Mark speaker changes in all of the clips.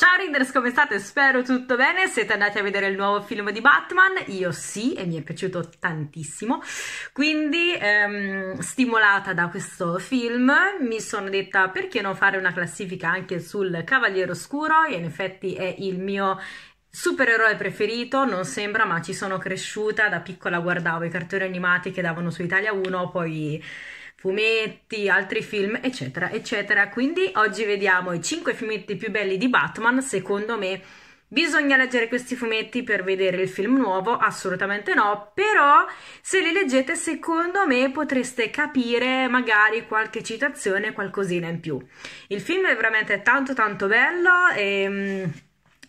Speaker 1: Ciao Rinders, come state? Spero tutto bene. Siete andati a vedere il nuovo film di Batman? Io sì, e mi è piaciuto tantissimo. Quindi, ehm, stimolata da questo film, mi sono detta perché non fare una classifica anche sul Cavaliere Oscuro? E in effetti è il mio Supereroe preferito, non sembra, ma ci sono cresciuta, da piccola guardavo i cartoni animati che davano su Italia 1, poi fumetti, altri film, eccetera, eccetera. Quindi oggi vediamo i 5 fumetti più belli di Batman, secondo me Bisogna leggere questi fumetti per vedere il film nuovo? Assolutamente no, però se li leggete secondo me potreste capire magari qualche citazione, qualcosina in più. Il film è veramente tanto tanto bello e ehm,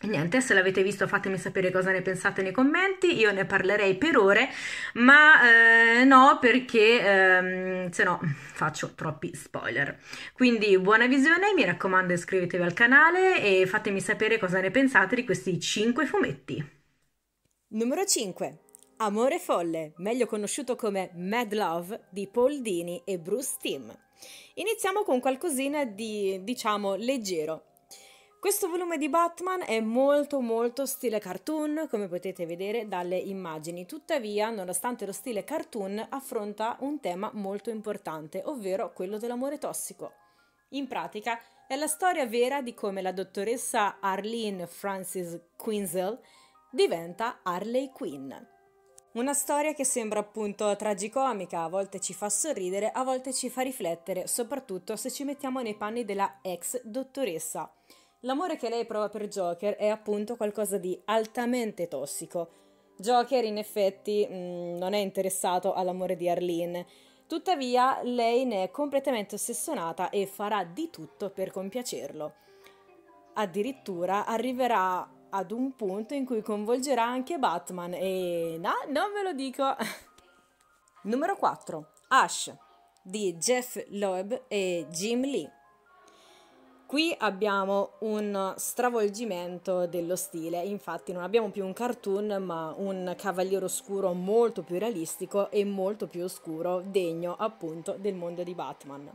Speaker 1: Niente, se l'avete visto fatemi sapere cosa ne pensate nei commenti, io ne parlerei per ore, ma eh, no perché ehm, se no faccio troppi spoiler. Quindi buona visione, mi raccomando iscrivetevi al canale e fatemi sapere cosa ne pensate di questi 5 fumetti. Numero 5. Amore folle, meglio conosciuto come Mad Love di Paul Dini e Bruce Timm. Iniziamo con qualcosina di, diciamo, leggero, questo volume di Batman è molto molto stile cartoon, come potete vedere dalle immagini, tuttavia nonostante lo stile cartoon affronta un tema molto importante, ovvero quello dell'amore tossico. In pratica è la storia vera di come la dottoressa Arlene Frances Quinzel diventa Harley Quinn. Una storia che sembra appunto tragicomica, a volte ci fa sorridere, a volte ci fa riflettere, soprattutto se ci mettiamo nei panni della ex dottoressa. L'amore che lei prova per Joker è appunto qualcosa di altamente tossico. Joker in effetti mh, mm, non è interessato all'amore di Arlene, tuttavia lei ne è completamente ossessionata e farà di tutto per compiacerlo. Addirittura arriverà ad un punto in cui coinvolgerà anche Batman e no, non ve lo dico. Numero 4. Ash di Jeff Loeb e Jim Lee. Qui abbiamo un stravolgimento dello stile, infatti non abbiamo più un cartoon ma un cavaliere oscuro molto più realistico e molto più oscuro, degno appunto del mondo di Batman.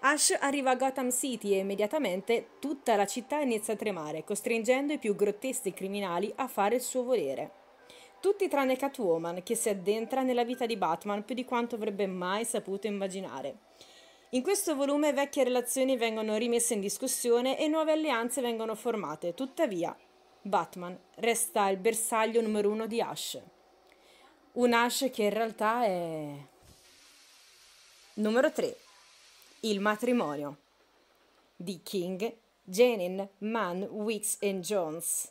Speaker 1: Ash arriva a Gotham City e immediatamente tutta la città inizia a tremare, costringendo i più grotteschi criminali a fare il suo volere. Tutti tranne Catwoman, che si addentra nella vita di Batman più di quanto avrebbe mai saputo immaginare. In questo volume vecchie relazioni vengono rimesse in discussione e nuove alleanze vengono formate, tuttavia Batman resta il bersaglio numero uno di Ash. Un Ash che in realtà è... Numero 3. Il matrimonio di King, Jenin, Mann, Wicks e Jones.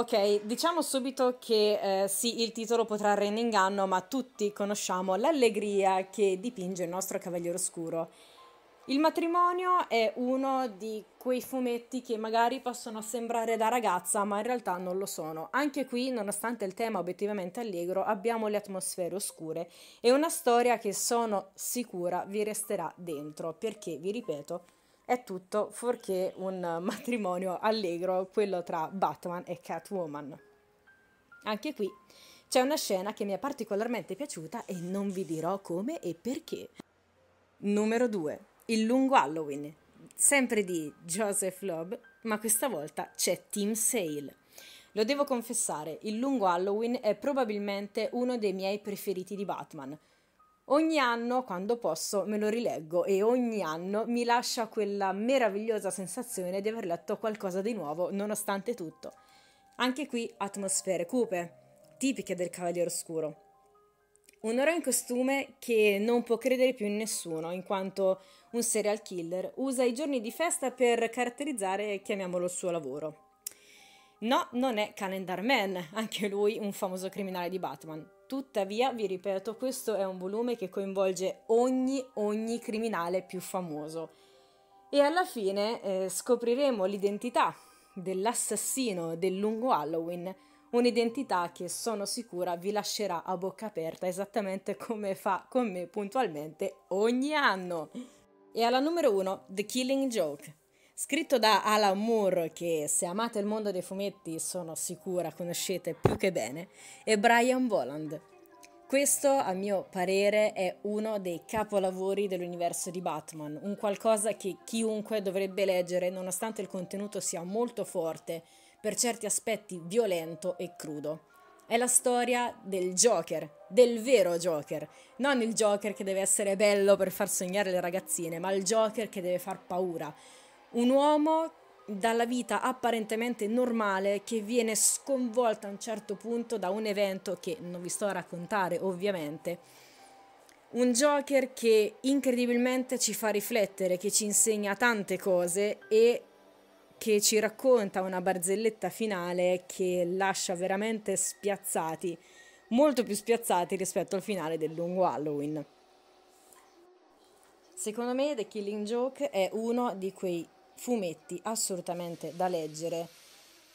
Speaker 1: Ok, diciamo subito che eh, sì, il titolo potrà arrendere inganno, ma tutti conosciamo l'allegria che dipinge il nostro Cavaliere Oscuro. Il matrimonio è uno di quei fumetti che magari possono sembrare da ragazza, ma in realtà non lo sono. Anche qui, nonostante il tema obiettivamente allegro, abbiamo le atmosfere oscure e una storia che sono sicura vi resterà dentro, perché, vi ripeto, è tutto fuorché un matrimonio allegro, quello tra Batman e Catwoman. Anche qui c'è una scena che mi è particolarmente piaciuta e non vi dirò come e perché. Numero 2. Il lungo Halloween, sempre di Joseph Loeb, ma questa volta c'è Tim Sale. Lo devo confessare, il lungo Halloween è probabilmente uno dei miei preferiti di Batman. Ogni anno, quando posso, me lo rileggo e ogni anno mi lascia quella meravigliosa sensazione di aver letto qualcosa di nuovo, nonostante tutto. Anche qui atmosfere cupe, tipiche del Cavaliere Oscuro. Un oro in costume che non può credere più in nessuno, in quanto un serial killer usa i giorni di festa per caratterizzare, chiamiamolo, il suo lavoro. No, non è Calendar Man, anche lui un famoso criminale di Batman. Tuttavia, vi ripeto, questo è un volume che coinvolge ogni, ogni criminale più famoso. E alla fine eh, scopriremo l'identità dell'assassino del lungo Halloween, un'identità che sono sicura vi lascerà a bocca aperta esattamente come fa con me puntualmente ogni anno. E alla numero 1, The Killing Joke, scritto da Alan Moore, che se amate il mondo dei fumetti sono sicura conoscete più che bene, e Brian Boland. Questo, a mio parere, è uno dei capolavori dell'universo di Batman, un qualcosa che chiunque dovrebbe leggere nonostante il contenuto sia molto forte, per certi aspetti violento e crudo. È la storia del Joker, del vero Joker, non il Joker che deve essere bello per far sognare le ragazzine, ma il Joker che deve far paura, un uomo dalla vita apparentemente normale che viene sconvolta a un certo punto da un evento che non vi sto a raccontare ovviamente. Un Joker che incredibilmente ci fa riflettere, che ci insegna tante cose e che ci racconta una barzelletta finale che lascia veramente spiazzati, molto più spiazzati rispetto al finale del lungo Halloween. Secondo me The Killing Joke è uno di quei fumetti assolutamente da leggere.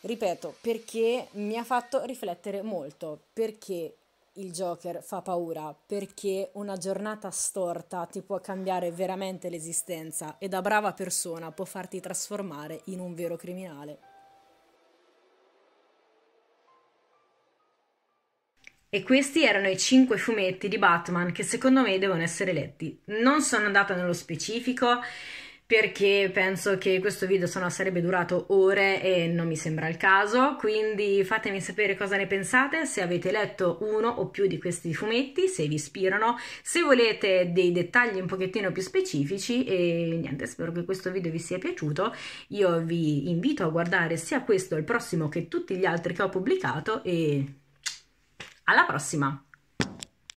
Speaker 1: Ripeto, perché mi ha fatto riflettere molto, perché il Joker fa paura, perché una giornata storta ti può cambiare veramente l'esistenza e da brava persona può farti trasformare in un vero criminale. E questi erano i 5 fumetti di Batman che secondo me devono essere letti. Non sono andata nello specifico perché penso che questo video sennò sarebbe durato ore e non mi sembra il caso, quindi fatemi sapere cosa ne pensate, se avete letto uno o più di questi fumetti, se vi ispirano, se volete dei dettagli un pochettino più specifici e niente, spero che questo video vi sia piaciuto, io vi invito a guardare sia questo, il prossimo che tutti gli altri che ho pubblicato e alla prossima!